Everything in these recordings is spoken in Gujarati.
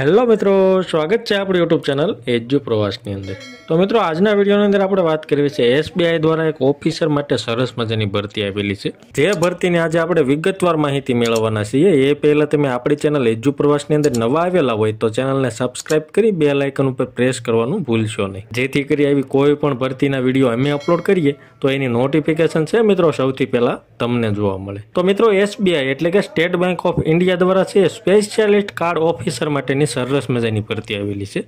હેલો મિત્રો સ્વાગત છે આપણી યુટ્યુબ ચેનલ એજ્યુ પ્રવાસની અંદર તો મિત્રો આજના વિડીયોની અંદર આપણે વાત કરવી છે એસબીઆઈ દ્વારા એક ઓફિસર માટે સરસ મજાની ભરતી આવેલી છે જે ભરતીની આજે આપણે વિગતવાર માહિતી મેળવવાના છીએ એ પહેલાં તમે આપણી ચેનલ એજ્યુ પ્રવાસની અંદર નવા આવેલા હોય તો ચેનલને સબસ્ક્રાઇબ કરી બે લાઇકન ઉપર પ્રેસ કરવાનું ભૂલશો નહીં જેથી કરી આવી કોઈ પણ ભરતીના વિડીયો અમે અપલોડ કરીએ તો એની નોટિફિકેશન છે મિત્રો સૌથી પહેલાં તમને જોવા મળે તો મિત્રો એસબીઆઈ એટલે કે સ્ટેટ બેંક ઓફ ઇન્ડિયા દ્વારા છે સ્પેશિયાલિસ્ટ કાર્ડ ઓફિસર માટેની પ્રકારની સરસ મજાની ભરતી આવેલી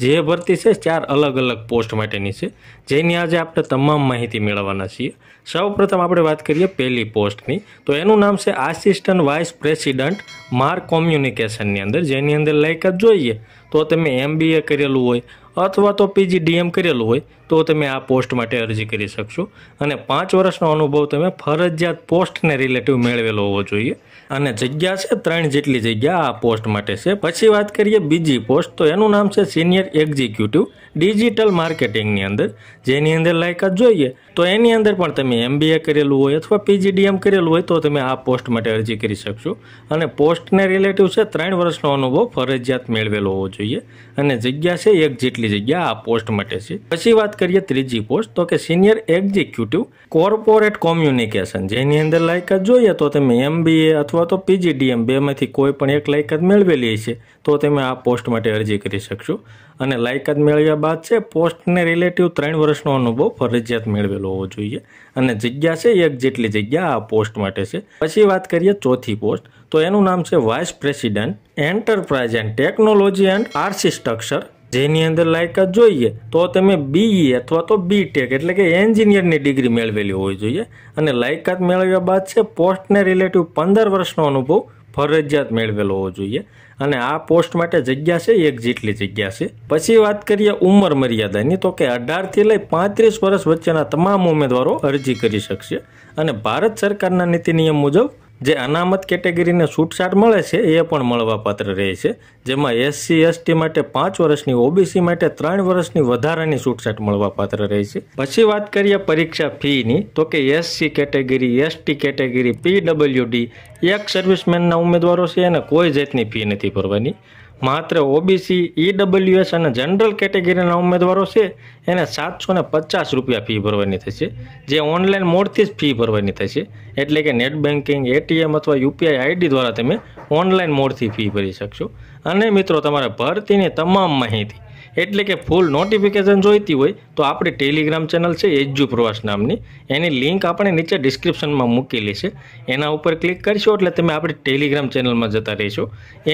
છે જે ભરતી છે ચાર અલગ અલગ પોસ્ટ માટેની છે જેની આજે આપણે તમામ માહિતી મેળવવાના છીએ સૌપ્રથમ આપણે વાત કરીએ પહેલી પોસ્ટની તો એનું નામ છે આસિસ્ટન્ટ વાઇસ પ્રેસિડન્ટ માર્ક કોમ્યુનિકેશનની અંદર જેની અંદર લાયકાત જોઈએ તો તમે એમબીએ કરેલું હોય અથવા તો પીજી ડીએમ કરેલું હોય તો તમે આ પોસ્ટ માટે અરજી કરી શકશો અને પાંચ વર્ષનો અનુભવ તમે ફરજિયાત પોસ્ટને રિલેટિવ મેળવેલો હોવો જોઈએ અને જગ્યા છે ત્રણ જેટલી જગ્યા આ પોસ્ટ માટે છે પછી વાત કરીએ બીજી પોસ્ટ તો એનું નામ છે સિનિયર એક્ઝિક્યુટિવ ડિજિટલ માર્કેટિંગની અંદર જેની અંદર લાયકાત જોઈએ તો એની અંદર પણ તમે એમબીએ કરેલું હોય અથવા પીજી ડીએમ કરેલું હોય તો તમે આ પોસ્ટ માટે અરજી કરી શકશો અને પોસ્ટને રિલેટિવ છે ત્રણ વર્ષનો અનુભવ ફરજિયાત મેળવેલો હોવો જોઈએ અને જગ્યા છે એક જેટલી ખાલી જગ્યા આ પોસ્ટ માટે છે પછી વાત કરીએ ત્રીજી પોસ્ટ તો કે સિનિયર એક્ઝિક્યુટિવ કોર્પોરેટ કોમ્યુનિકેશન જેની અંદર લાયકાત જોઈએ તો તમે એમબીએ અથવા તો પીજીડીએમ બેમાંથી કોઈ પણ એક લાયકાત મેળવેલી છે તો તમે આ પોસ્ટ માટે અરજી કરી શકશો અને લાયકાત મેળવ્યા બાદ છે પોસ્ટને રિલેટિવ ત્રણ વર્ષનો અનુભવ ફરજિયાત મેળવેલો હોવો જોઈએ અને જગ્યા છે એક જેટલી જગ્યા આ પોસ્ટ માટે છે પછી વાત કરીએ ચોથી પોસ્ટ તો એનું નામ છે vice president enterprise and technology and architecture જેની અંદર લાયકાત જોઈએ તો તમે બીઈ e અથવા તો બી ટેક એટલે કે એન્જિનિયરની ડિગ્રી મેળવેલી હોવી જોઈએ અને લાયકાત મેળવ્યા બાદ છે પોસ્ટને રિલેટિવ પંદર વર્ષનો અનુભવ ફરજિયાત મેળવેલો હોવો જોઈએ અને આ પોસ્ટ માટે જગ્યા છે એક જેટલી જગ્યા છે પછી વાત કરીએ ઉંમર મર્યાદાની તો કે અઢારથી લઈ પાંત્રીસ વર્ષ વચ્ચેના તમામ ઉમેદવારો અરજી કરી શકશે અને ભારત સરકારના નીતિ નિયમ મુજબ જે અનામત કેટેગરીને છૂટછાટ મળે છે એ પણ મળવાપાત્ર રહે છે જેમાં એસસી એસટી માટે પાંચ વર્ષની ઓબીસી માટે ત્રણ વર્ષની વધારાની છૂટછાટ મળવાપાત્ર રહે છે પછી વાત કરીએ પરીક્ષા ફીની તો કે એસસી કેટેગરી એસટી કેટેગરી પીડબ્લ્યુડી એક સર્વિસમેનના ઉમેદવારો છે એને કોઈ જાતની ફી નથી ભરવાની માત્ર ઓબીસી ઈડબ્લ્યુએસ e અને જનરલ કેટેગરીના ઉમેદવારો છે એને સાતસો પચાસ રૂપિયા ફી ભરવાની થશે જે ઓનલાઈન મોડથી જ ફી ભરવાની થશે એટલે કે નેટ બેન્કિંગ એટીએમ અથવા યુપીઆઈ આઈડી દ્વારા તમે ઓનલાઈન મોડથી ફી ભરી શકશો અને મિત્રો તમારે ભરતીની તમામ માહિતી એટલે કે ફૂલ નોટિફિકેશન જોઈતી હોય તો આપણી ટેલિગ્રામ ચેનલ છે એજ્યુ પ્રવાસ નામની એની લિંક આપણે નીચે ડિસ્ક્રિપ્શનમાં મૂકેલી છે એના ઉપર ક્લિક કરશો એટલે તમે આપણી ટેલિગ્રામ ચેનલમાં જતા રહેશો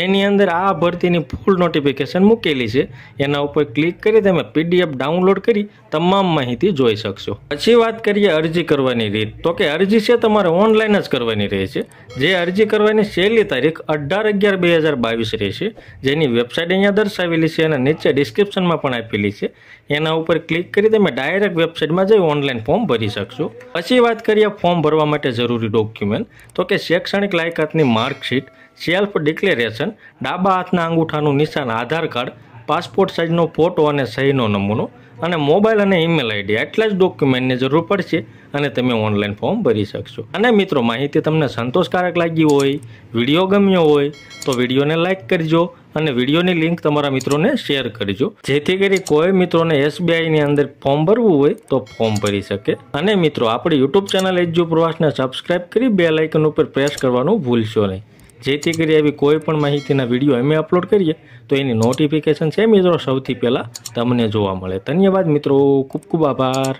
એની અંદર આ ભરતીની ફૂલ નોટિફિકેશન મૂકેલી છે એના ઉપર ક્લિક કરી તમે પીડીએફ ડાઉનલોડ કરી તમામ માહિતી જોઈ શકશો પછી વાત કરીએ અરજી કરવાની રીત તો કે અરજી છે તમારે ઓનલાઈન જ કરવાની રહે છે જે અરજી કરવાની છેલ્લી તારીખ અઢાર અગિયાર બે હજાર બાવીસ રહેશે જેની વેબસાઇટ અહીંયા દર્શાવેલી છે અને નીચે ડિસ્ક્રિપ્શન ડિસ્ક્રિપ્શનમાં પણ આપેલી છે એના ઉપર ક્લિક કરી તમે ડાયરેક્ટ વેબસાઇટમાં જઈ ઓનલાઈન ફોર્મ ભરી શકશો પછી વાત કરીએ ફોર્મ ભરવા માટે જરૂરી ડોક્યુમેન્ટ તો કે શૈક્ષણિક લાયકાતની માર્કશીટ સેલ્ફ ડિક્લેરેશન ડાબા હાથના અંગૂઠાનું નિશાન આધાર કાર્ડ પાસપોર્ટ સાઇઝનો ફોટો અને સહીનો નમૂનો અને મોબાઈલ અને ઈમેલ આઈડી આટલા જ ડોક્યુમેન્ટની જરૂર પડશે અને તમે ઓનલાઈન ફોર્મ ભરી શકશો અને મિત્રો માહિતી તમને સંતોષકારક લાગી હોય વિડીયો ગમ્યો હોય તો વિડીયોને લાઇક કરજો અને વિડીયોની લિંક તમારા મિત્રોને શેર કરજો જેથી કરી કોઈ મિત્રોને એસબીઆઈની અંદર ફોર્મ ભરવું હોય તો ફોર્મ ભરી શકે અને મિત્રો આપણી યુટ્યુબ ચેનલ એજ્યુ પ્રવાસને સબસ્ક્રાઇબ કરી બે લાઇકન ઉપર પ્રેસ કરવાનું ભૂલશો નહીં જેથી કરી આવી કોઈ પણ માહિતીના વિડીયો અમે અપલોડ કરીએ તો એની નોટિફિકેશન છે મિત્રો સૌથી પહેલાં તમને જોવા મળે ધન્યવાદ મિત્રો ખૂબ ખૂબ આભાર